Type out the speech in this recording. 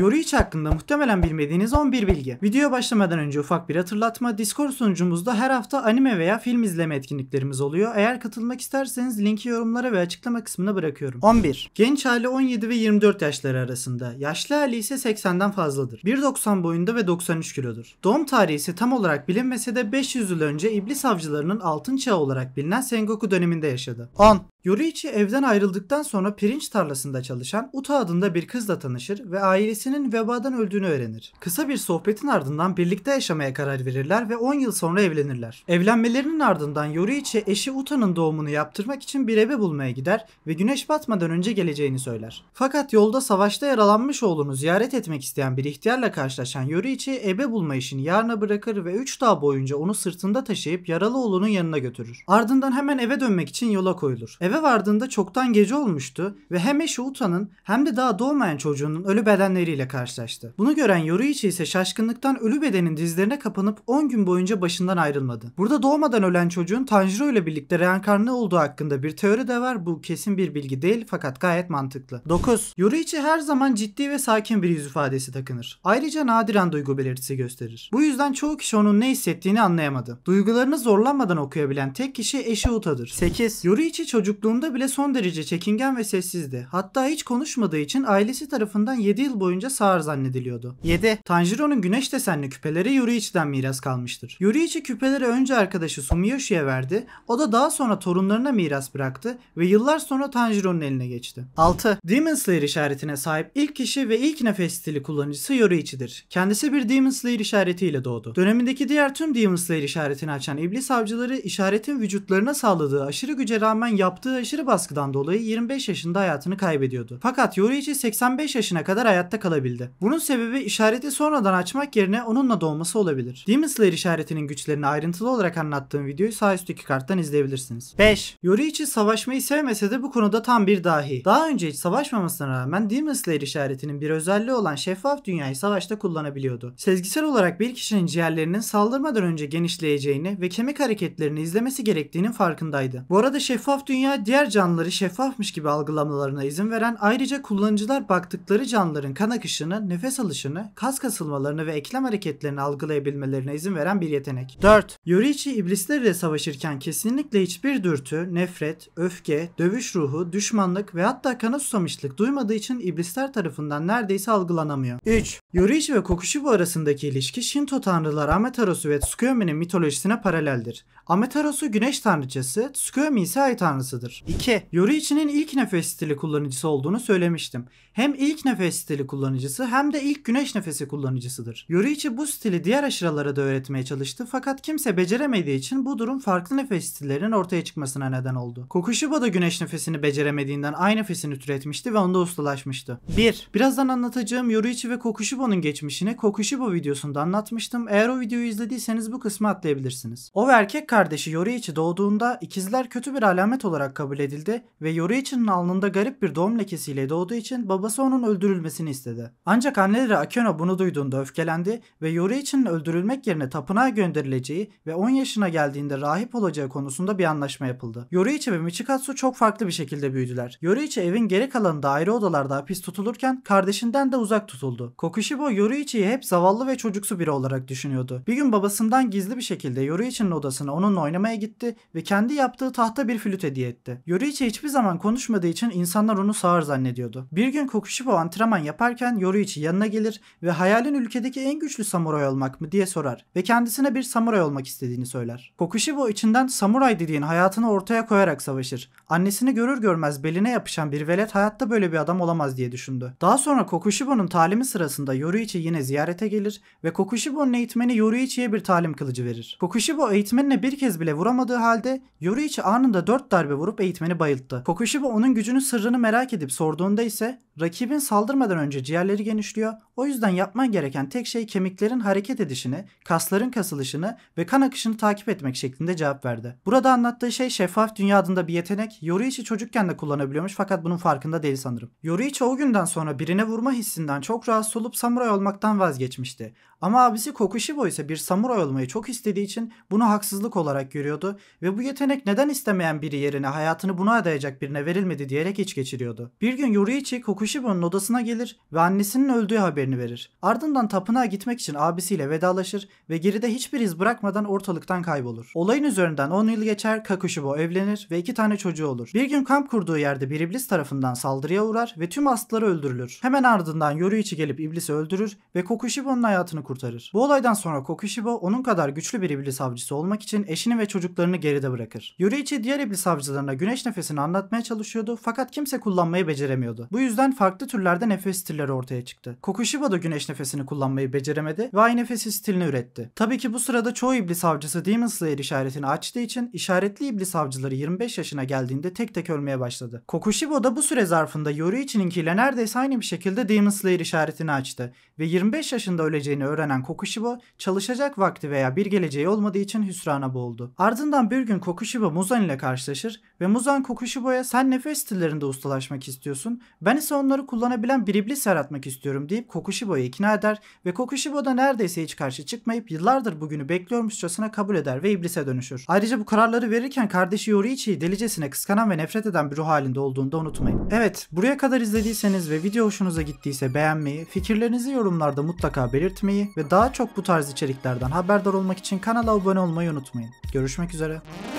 Yoru iç hakkında muhtemelen bilmediğiniz 11 bilgi. Video başlamadan önce ufak bir hatırlatma. Discord sunucumuzda her hafta anime veya film izleme etkinliklerimiz oluyor. Eğer katılmak isterseniz linki yorumlara ve açıklama kısmına bırakıyorum. 11. Genç hali 17 ve 24 yaşları arasında. Yaşlı hali ise 80'den fazladır. 1.90 boyunda ve 93 kilodur. Doğum tarihi ise tam olarak bilinmese de 500 yıl önce iblis avcılarının altın çağı olarak bilinen Sengoku döneminde yaşadı. 10. Yoriichi evden ayrıldıktan sonra pirinç tarlasında çalışan Uta adında bir kızla tanışır ve ailesinin vebadan öldüğünü öğrenir. Kısa bir sohbetin ardından birlikte yaşamaya karar verirler ve 10 yıl sonra evlenirler. Evlenmelerinin ardından Yoriichi eşi Uta'nın doğumunu yaptırmak için bir ebe bulmaya gider ve güneş batmadan önce geleceğini söyler. Fakat yolda savaşta yaralanmış oğlunu ziyaret etmek isteyen bir ihtiyarla karşılaşan Yoriichi ebe bulma işini yarına bırakır ve 3 dağ boyunca onu sırtında taşıyıp yaralı oğlunun yanına götürür. Ardından hemen eve dönmek için yola koyulur. Eve vardığında çoktan gece olmuştu ve hem eşi Uta'nın hem de daha doğmayan çocuğunun ölü bedenleriyle karşılaştı. Bunu gören Yoruichi ise şaşkınlıktan ölü bedenin dizlerine kapanıp 10 gün boyunca başından ayrılmadı. Burada doğmadan ölen çocuğun Tanjiro ile birlikte reenkarne olduğu hakkında bir teori de var. Bu kesin bir bilgi değil fakat gayet mantıklı. 9. Yoruichi her zaman ciddi ve sakin bir yüz ifadesi takınır. Ayrıca nadiren duygu belirtisi gösterir. Bu yüzden çoğu kişi onun ne hissettiğini anlayamadı. Duygularını zorlanmadan okuyabilen tek kişi eşi Uta'dır. 8. Yoruichi çocuk çocukluğunda bile son derece çekingen ve sessizdi. Hatta hiç konuşmadığı için ailesi tarafından 7 yıl boyunca sağır zannediliyordu. 7. Tanjiro'nun güneş desenli küpeleri Yuriichi'den miras kalmıştır. Yuriichi küpeleri önce arkadaşı Sumiyoshi'ye verdi, o da daha sonra torunlarına miras bıraktı ve yıllar sonra Tanjiro'nun eline geçti. 6. Demon Slayer işaretine sahip ilk kişi ve ilk nefes stili kullanıcısı Yoriichi'dir. Kendisi bir Demon Slayer işaretiyle doğdu. Dönemindeki diğer tüm Demon Slayer işaretini açan iblis avcıları işaretin vücutlarına sağladığı aşırı güce rağmen yaptığı yaptığı aşırı baskıdan dolayı 25 yaşında hayatını kaybediyordu. Fakat Yoruichi 85 yaşına kadar hayatta kalabildi. Bunun sebebi işareti sonradan açmak yerine onunla doğması olabilir. Demon Slayer işaretinin güçlerini ayrıntılı olarak anlattığım videoyu sağ üstteki karttan izleyebilirsiniz. 5. Yoruichi savaşmayı sevmese de bu konuda tam bir dahi. Daha önce hiç savaşmamasına rağmen Demon Slayer işaretinin bir özelliği olan şeffaf dünyayı savaşta kullanabiliyordu. Sezgisel olarak bir kişinin ciğerlerinin saldırmadan önce genişleyeceğini ve kemik hareketlerini izlemesi gerektiğinin farkındaydı. Bu arada şeffaf dünya diğer canlıları şeffafmış gibi algılamalarına izin veren ayrıca kullanıcılar baktıkları canlıların kan akışını, nefes alışını, kas kasılmalarını ve eklem hareketlerini algılayabilmelerine izin veren bir yetenek. 4. Yoriichi iblislerle savaşırken kesinlikle hiçbir dürtü, nefret, öfke, dövüş ruhu, düşmanlık ve hatta kana susamışlık duymadığı için iblisler tarafından neredeyse algılanamıyor. 3. Yoruichi ve Kokushibo arasındaki ilişki Shinto tanrıları Amaterasu ve Tsukuyomi'nin mitolojisine paraleldir. Amaterasu güneş tanrıçası, Tsukuyomi ise ay tanrısıdır. 2. Yoruichi'nin ilk nefes stili kullanıcısı olduğunu söylemiştim. Hem ilk nefes stili kullanıcısı hem de ilk güneş nefesi kullanıcısıdır. Yoruichi bu stili diğer aşıralara da öğretmeye çalıştı fakat kimse beceremediği için bu durum farklı nefes stillerinin ortaya çıkmasına neden oldu. Kokushibo da güneş nefesini beceremediğinden aynı nefesini türetmişti ve onda ustalaşmıştı. 1. Birazdan anlatacağım Yoruichi ve Kokushibo Kokushibo'nun geçmişini Kokushibo videosunda anlatmıştım. Eğer o videoyu izlediyseniz bu kısmı atlayabilirsiniz. O ve erkek kardeşi Yoriichi doğduğunda ikizler kötü bir alamet olarak kabul edildi ve Yoriichi'nin alnında garip bir doğum lekesiyle doğduğu için babası onun öldürülmesini istedi. Ancak anneleri Akeno bunu duyduğunda öfkelendi ve Yoriichi'nin öldürülmek yerine tapınağa gönderileceği ve 10 yaşına geldiğinde rahip olacağı konusunda bir anlaşma yapıldı. Yoriichi ve Michikatsu çok farklı bir şekilde büyüdüler. Yoriichi evin geri kalanında ayrı odalarda hapis tutulurken kardeşinden de uzak tutuldu. Kokushi Ishibo Yoruichi'yi hep zavallı ve çocuksu biri olarak düşünüyordu. Bir gün babasından gizli bir şekilde Yoruichi'nin odasına onunla oynamaya gitti ve kendi yaptığı tahta bir flüt hediye etti. Yoruichi hiçbir zaman konuşmadığı için insanlar onu sağır zannediyordu. Bir gün Kokushibo antrenman yaparken Yoruichi yanına gelir ve hayalin ülkedeki en güçlü samuray olmak mı diye sorar ve kendisine bir samuray olmak istediğini söyler. Kokushibo içinden samuray dediğin hayatını ortaya koyarak savaşır. Annesini görür görmez beline yapışan bir velet hayatta böyle bir adam olamaz diye düşündü. Daha sonra Kokushibo'nun talimi sırasında Yoruichi yine ziyarete gelir ve Kokushibo'nun eğitmeni Yoruichi'ye bir talim kılıcı verir. Kokushibo eğitmenine bir kez bile vuramadığı halde Yoruichi anında dört darbe vurup eğitmeni bayılttı. Kokushibo onun gücünün sırrını merak edip sorduğunda ise rakibin saldırmadan önce ciğerleri genişliyor. O yüzden yapman gereken tek şey kemiklerin hareket edişini, kasların kasılışını ve kan akışını takip etmek şeklinde cevap verdi. Burada anlattığı şey şeffaf dünya adında bir yetenek. Yoruichi çocukken de kullanabiliyormuş fakat bunun farkında değil sanırım. Yoruichi o günden sonra birine vurma hissinden çok rahatsız olup samuray olmaktan vazgeçmişti. Ama abisi Kokushibo ise bir samuray olmayı çok istediği için bunu haksızlık olarak görüyordu ve bu yetenek neden istemeyen biri yerine hayatını buna adayacak birine verilmedi diyerek iç geçiriyordu. Bir gün Yoriichi Kokushibo'nun odasına gelir ve annesinin öldüğü haberini verir. Ardından tapınağa gitmek için abisiyle vedalaşır ve geride hiçbir iz bırakmadan ortalıktan kaybolur. Olayın üzerinden 10 yıl geçer Kakushibo evlenir ve iki tane çocuğu olur. Bir gün kamp kurduğu yerde bir iblis tarafından saldırıya uğrar ve tüm astları öldürülür. Hemen ardından Yoruichi gelip iblisi öldürür öldürür ve Kokushibo'nun hayatını kurtarır. Bu olaydan sonra Kokushibo onun kadar güçlü bir iblis avcısı olmak için eşini ve çocuklarını geride bırakır. Yuriichi diğer iblis avcılarına güneş nefesini anlatmaya çalışıyordu fakat kimse kullanmayı beceremiyordu. Bu yüzden farklı türlerde nefes stilleri ortaya çıktı. Kokushibo da güneş nefesini kullanmayı beceremedi ve ay nefes stilini üretti. Tabii ki bu sırada çoğu iblis avcısı Demon Slayer işaretini açtığı için işaretli iblis avcıları 25 yaşına geldiğinde tek tek ölmeye başladı. Kokushibo da bu süre zarfında Yuriichi'ninkiyle neredeyse aynı bir şekilde Demon Slayer işaretini açtı yaşta ve 25 yaşında öleceğini öğrenen Kokushibo çalışacak vakti veya bir geleceği olmadığı için hüsrana boğuldu. Ardından bir gün Kokushibo Muzan ile karşılaşır ve Muzan Kokushibo'ya sen nefes stillerinde ustalaşmak istiyorsun ben ise onları kullanabilen bir iblis yaratmak istiyorum deyip Kokushibo'yu ikna eder ve Kokushibo da neredeyse hiç karşı çıkmayıp yıllardır bugünü bekliyormuşçasına kabul eder ve iblise dönüşür. Ayrıca bu kararları verirken kardeşi Yoriichi'yi delicesine kıskanan ve nefret eden bir ruh halinde olduğunu da unutmayın. Evet buraya kadar izlediyseniz ve video hoşunuza gittiyse beğenmeyi, fikirleri Düşüncelerinizi yorumlarda mutlaka belirtmeyi ve daha çok bu tarz içeriklerden haberdar olmak için kanala abone olmayı unutmayın. Görüşmek üzere.